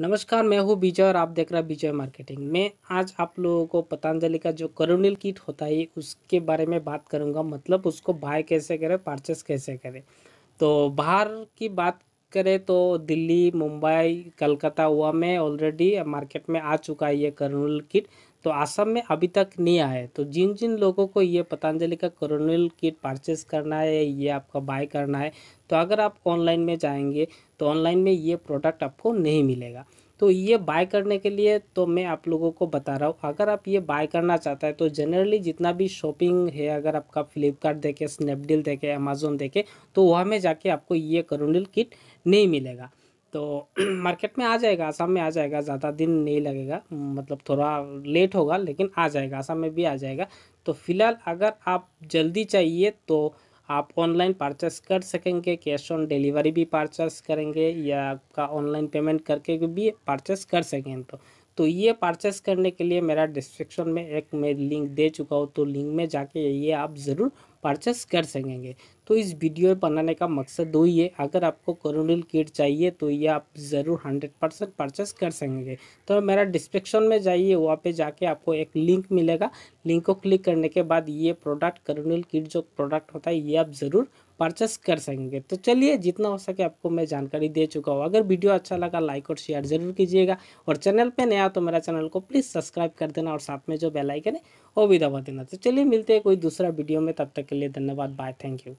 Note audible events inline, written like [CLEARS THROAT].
नमस्कार मैं हूँ विजय और आप देख रहे हैं विजय मार्केटिंग मैं आज आप लोगों को पतंजलि का जो करुणिल किट होता है उसके बारे में बात करूँगा मतलब उसको बाय कैसे करें परचेस कैसे करें तो बाहर की बात करें तो दिल्ली मुंबई कलकत्ता हुआ में ऑलरेडी मार्केट में आ चुका है ये करुणिल किट तो आसाम में अभी तक नहीं आए तो जिन जिन लोगों को ये पतंजलि का कोरोनल किट परचेस करना है ये आपका बाय करना है तो अगर आप ऑनलाइन में जाएंगे तो ऑनलाइन में ये प्रोडक्ट आपको नहीं मिलेगा तो ये बाय करने के लिए तो मैं आप लोगों को बता रहा हूँ अगर आप ये बाय करना चाहता है तो जनरली जितना भी शॉपिंग है अगर आपका फ्लिपकार्ट देखे स्नैपडील देखे अमेजोन देखे तो वहाँ में जाके आपको ये करोनल किट नहीं मिलेगा तो मार्केट [CLEARS THROAT] में आ जाएगा आसाम में आ जाएगा ज़्यादा दिन नहीं लगेगा मतलब थोड़ा लेट होगा लेकिन आ जाएगा आसाम में भी आ जाएगा तो फिलहाल अगर आप जल्दी चाहिए तो आप ऑनलाइन परचेस कर सकेंगे कैश ऑन डिलीवरी भी परचेस करेंगे या आपका ऑनलाइन पेमेंट करके भी परचेस कर सकें तो तो ये परचेस करने के लिए मेरा डिस्क्रिप्शन में एक मैं लिंक दे चुका हूँ तो लिंक में जाके ये आप ज़रूर परचेस कर सकेंगे तो इस वीडियो बनाने का मकसद वही है अगर आपको कोरोनिल किट चाहिए तो ये आप ज़रूर हंड्रेड परसेंट परचेस कर सकेंगे तो मेरा डिस्क्रिप्शन में जाइए वहाँ पे जाके आपको एक लिंक मिलेगा लिंक को क्लिक करने के बाद ये प्रोडक्ट कोरोनिल किट जो प्रोडक्ट होता है ये आप ज़रूर परचेस कर सकेंगे तो चलिए जितना हो सके आपको मैं जानकारी दे चुका हूँ अगर वीडियो अच्छा लगा लाइक और शेयर ज़रूर कीजिएगा और चैनल पे नया तो मेरा चैनल को प्लीज़ सब्सक्राइब कर देना और साथ में जो आइकन है वो भी दबा देना तो चलिए मिलते हैं कोई दूसरा वीडियो में तब तक के लिए धन्यवाद बाय थैंक यू